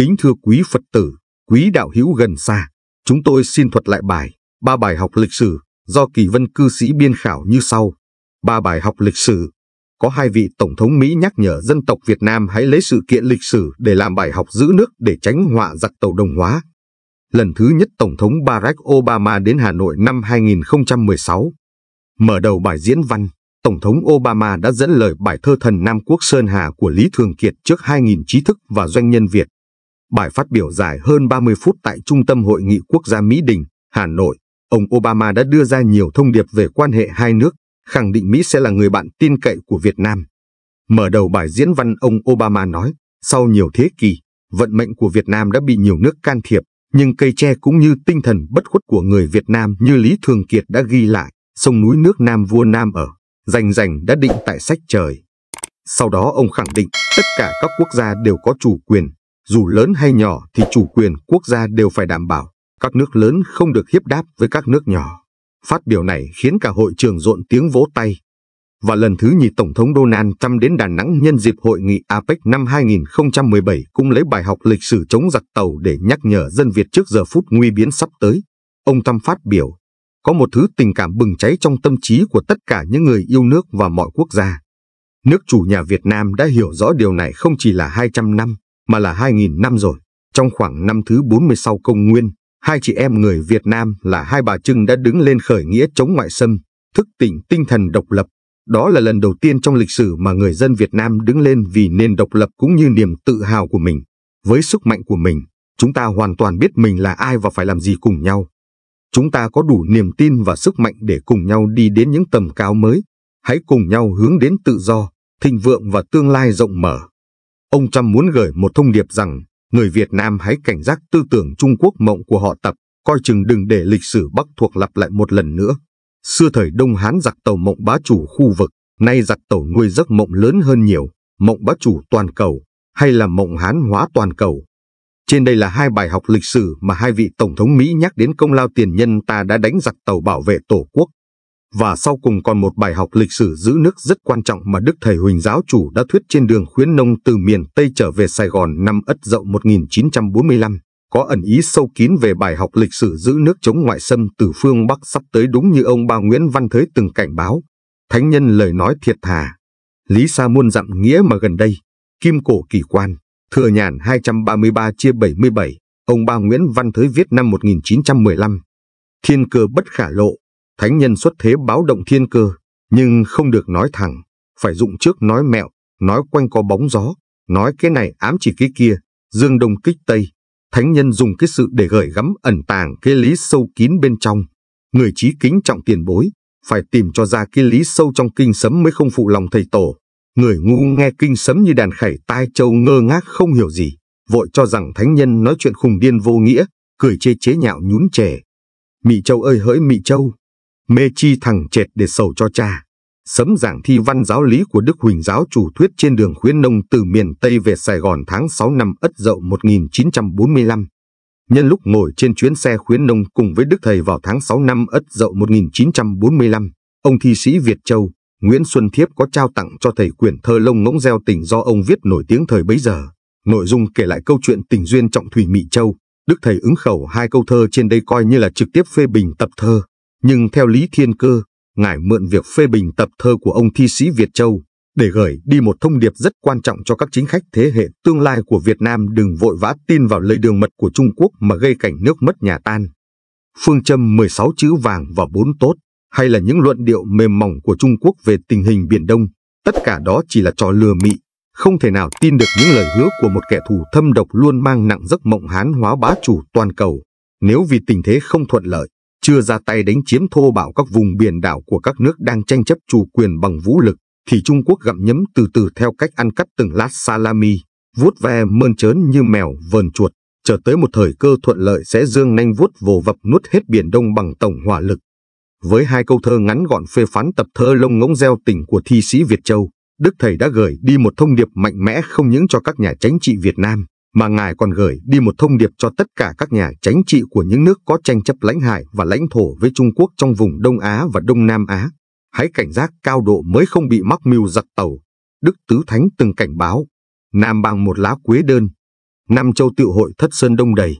Kính thưa quý Phật tử, quý đạo hữu gần xa, chúng tôi xin thuật lại bài, ba bài học lịch sử do kỳ vân cư sĩ biên khảo như sau. Ba bài học lịch sử. Có hai vị Tổng thống Mỹ nhắc nhở dân tộc Việt Nam hãy lấy sự kiện lịch sử để làm bài học giữ nước để tránh họa giặc tàu đồng hóa. Lần thứ nhất Tổng thống Barack Obama đến Hà Nội năm 2016. Mở đầu bài diễn văn, Tổng thống Obama đã dẫn lời bài thơ thần Nam Quốc Sơn Hà của Lý Thường Kiệt trước 2.000 trí thức và doanh nhân Việt Bài phát biểu dài hơn 30 phút tại Trung tâm Hội nghị Quốc gia Mỹ Đình, Hà Nội, ông Obama đã đưa ra nhiều thông điệp về quan hệ hai nước, khẳng định Mỹ sẽ là người bạn tin cậy của Việt Nam. Mở đầu bài diễn văn ông Obama nói, sau nhiều thế kỷ, vận mệnh của Việt Nam đã bị nhiều nước can thiệp, nhưng cây tre cũng như tinh thần bất khuất của người Việt Nam như Lý Thường Kiệt đã ghi lại, sông núi nước Nam vua Nam ở, rành rành đã định tại sách trời. Sau đó ông khẳng định tất cả các quốc gia đều có chủ quyền, dù lớn hay nhỏ thì chủ quyền quốc gia đều phải đảm bảo, các nước lớn không được hiếp đáp với các nước nhỏ. Phát biểu này khiến cả hội trường rộn tiếng vỗ tay. Và lần thứ nhì Tổng thống Donald Trump đến Đà Nẵng nhân dịp hội nghị APEC năm 2017 cũng lấy bài học lịch sử chống giặc tàu để nhắc nhở dân Việt trước giờ phút nguy biến sắp tới. Ông Trump phát biểu, có một thứ tình cảm bừng cháy trong tâm trí của tất cả những người yêu nước và mọi quốc gia. Nước chủ nhà Việt Nam đã hiểu rõ điều này không chỉ là 200 năm, mà là 2.000 năm rồi. Trong khoảng năm thứ 40 sau công nguyên, hai chị em người Việt Nam là hai bà Trưng đã đứng lên khởi nghĩa chống ngoại xâm, thức tỉnh tinh thần độc lập. Đó là lần đầu tiên trong lịch sử mà người dân Việt Nam đứng lên vì nền độc lập cũng như niềm tự hào của mình. Với sức mạnh của mình, chúng ta hoàn toàn biết mình là ai và phải làm gì cùng nhau. Chúng ta có đủ niềm tin và sức mạnh để cùng nhau đi đến những tầm cao mới. Hãy cùng nhau hướng đến tự do, thịnh vượng và tương lai rộng mở. Ông Trump muốn gửi một thông điệp rằng người Việt Nam hãy cảnh giác tư tưởng Trung Quốc mộng của họ tập, coi chừng đừng để lịch sử Bắc thuộc lặp lại một lần nữa. Xưa thời Đông Hán giặc tàu mộng bá chủ khu vực, nay giặc tàu nuôi giấc mộng lớn hơn nhiều, mộng bá chủ toàn cầu, hay là mộng Hán hóa toàn cầu. Trên đây là hai bài học lịch sử mà hai vị Tổng thống Mỹ nhắc đến công lao tiền nhân ta đã đánh giặc tàu bảo vệ Tổ quốc và sau cùng còn một bài học lịch sử giữ nước rất quan trọng mà Đức Thầy Huỳnh Giáo Chủ đã thuyết trên đường khuyến nông từ miền Tây trở về Sài Gòn năm Ất Dậu 1945, có ẩn ý sâu kín về bài học lịch sử giữ nước chống ngoại xâm từ phương Bắc sắp tới đúng như ông ba Nguyễn Văn Thới từng cảnh báo. Thánh nhân lời nói thiệt thà, lý sa muôn dặm nghĩa mà gần đây, kim cổ kỳ quan, thừa nhàn 233 chia 77, ông ba Nguyễn Văn Thới viết năm 1915. Thiên cơ bất khả lộ, Thánh nhân xuất thế báo động thiên cơ, nhưng không được nói thẳng, phải dụng trước nói mẹo, nói quanh có bóng gió, nói cái này ám chỉ cái kia, dương đông kích tây. Thánh nhân dùng cái sự để gởi gắm ẩn tàng cái lý sâu kín bên trong. Người trí kính trọng tiền bối, phải tìm cho ra cái lý sâu trong kinh sấm mới không phụ lòng thầy tổ. Người ngu nghe kinh sấm như đàn khảy tai châu ngơ ngác không hiểu gì, vội cho rằng thánh nhân nói chuyện khùng điên vô nghĩa, cười chê chế nhạo nhún trẻ. Mị châu ơi hỡi Mị châu, mê chi thằng chệt để sầu cho cha. Sấm giảng thi văn giáo lý của Đức Huỳnh giáo chủ thuyết trên đường khuyến nông từ miền Tây về Sài Gòn tháng 6 năm Ất Dậu 1945. Nhân lúc ngồi trên chuyến xe khuyến nông cùng với Đức Thầy vào tháng 6 năm Ất Dậu 1945, ông thi sĩ Việt Châu, Nguyễn Xuân Thiếp có trao tặng cho thầy quyển thơ lông ngỗng gieo tình do ông viết nổi tiếng thời bấy giờ. Nội dung kể lại câu chuyện tình duyên trọng thủy Mỹ Châu, Đức Thầy ứng khẩu hai câu thơ trên đây coi như là trực tiếp phê bình tập thơ nhưng theo Lý Thiên Cơ, ngài mượn việc phê bình tập thơ của ông thi sĩ Việt Châu để gửi đi một thông điệp rất quan trọng cho các chính khách thế hệ tương lai của Việt Nam đừng vội vã tin vào lời đường mật của Trung Quốc mà gây cảnh nước mất nhà tan. Phương châm 16 chữ vàng và bốn tốt hay là những luận điệu mềm mỏng của Trung Quốc về tình hình Biển Đông, tất cả đó chỉ là trò lừa mị, không thể nào tin được những lời hứa của một kẻ thù thâm độc luôn mang nặng giấc mộng hán hóa bá chủ toàn cầu. Nếu vì tình thế không thuận lợi, chưa ra tay đánh chiếm thô bạo các vùng biển đảo của các nước đang tranh chấp chủ quyền bằng vũ lực, thì Trung Quốc gặm nhấm từ từ theo cách ăn cắt từng lát salami, vuốt ve mơn trớn như mèo vờn chuột, chờ tới một thời cơ thuận lợi sẽ dương nanh vuốt vồ vập nuốt hết Biển Đông bằng tổng hỏa lực. Với hai câu thơ ngắn gọn phê phán tập thơ lông ngỗng gieo tình của thi sĩ Việt Châu, Đức Thầy đã gửi đi một thông điệp mạnh mẽ không những cho các nhà chính trị Việt Nam, mà ngài còn gửi đi một thông điệp cho tất cả các nhà chính trị của những nước có tranh chấp lãnh hải và lãnh thổ với Trung Quốc trong vùng Đông Á và Đông Nam Á. Hãy cảnh giác cao độ mới không bị mắc mưu giặc tàu. Đức Tứ Thánh từng cảnh báo, Nam bằng một lá quế đơn, Nam Châu Tiệu hội thất sơn đông đầy.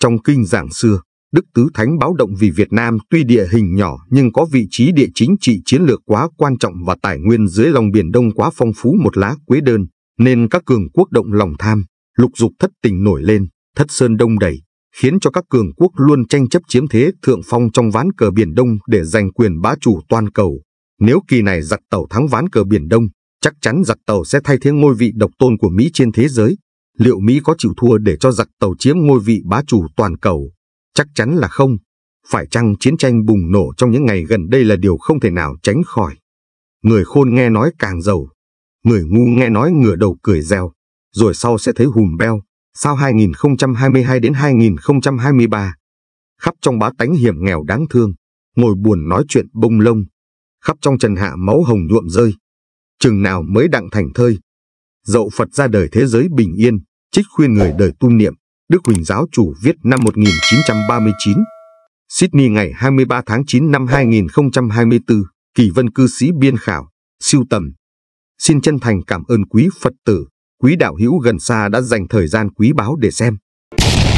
Trong kinh giảng xưa, Đức Tứ Thánh báo động vì Việt Nam tuy địa hình nhỏ nhưng có vị trí địa chính trị chiến lược quá quan trọng và tài nguyên dưới lòng biển Đông quá phong phú một lá quế đơn, nên các cường quốc động lòng tham, lục dục thất tình nổi lên, thất sơn đông đầy, khiến cho các cường quốc luôn tranh chấp chiếm thế thượng phong trong ván cờ Biển Đông để giành quyền bá chủ toàn cầu. Nếu kỳ này giặc tàu thắng ván cờ Biển Đông, chắc chắn giặc tàu sẽ thay thế ngôi vị độc tôn của Mỹ trên thế giới. Liệu Mỹ có chịu thua để cho giặc tàu chiếm ngôi vị bá chủ toàn cầu? Chắc chắn là không. Phải chăng chiến tranh bùng nổ trong những ngày gần đây là điều không thể nào tránh khỏi? Người khôn nghe nói càng giàu, người ngu nghe nói ngửa đầu cười reo rồi sau sẽ thấy hùm beo, sao 2022 đến 2023. Khắp trong bá tánh hiểm nghèo đáng thương, ngồi buồn nói chuyện bông lông, khắp trong trần hạ máu hồng nhuộm rơi. Chừng nào mới đặng thành thơi. Dậu Phật ra đời thế giới bình yên, trích khuyên người đời tu niệm, Đức Huỳnh Giáo Chủ viết năm 1939. Sydney ngày 23 tháng 9 năm 2024, Kỳ Vân Cư Sĩ Biên Khảo, siêu tầm. Xin chân thành cảm ơn quý Phật tử quý đạo hữu gần xa đã dành thời gian quý báu để xem.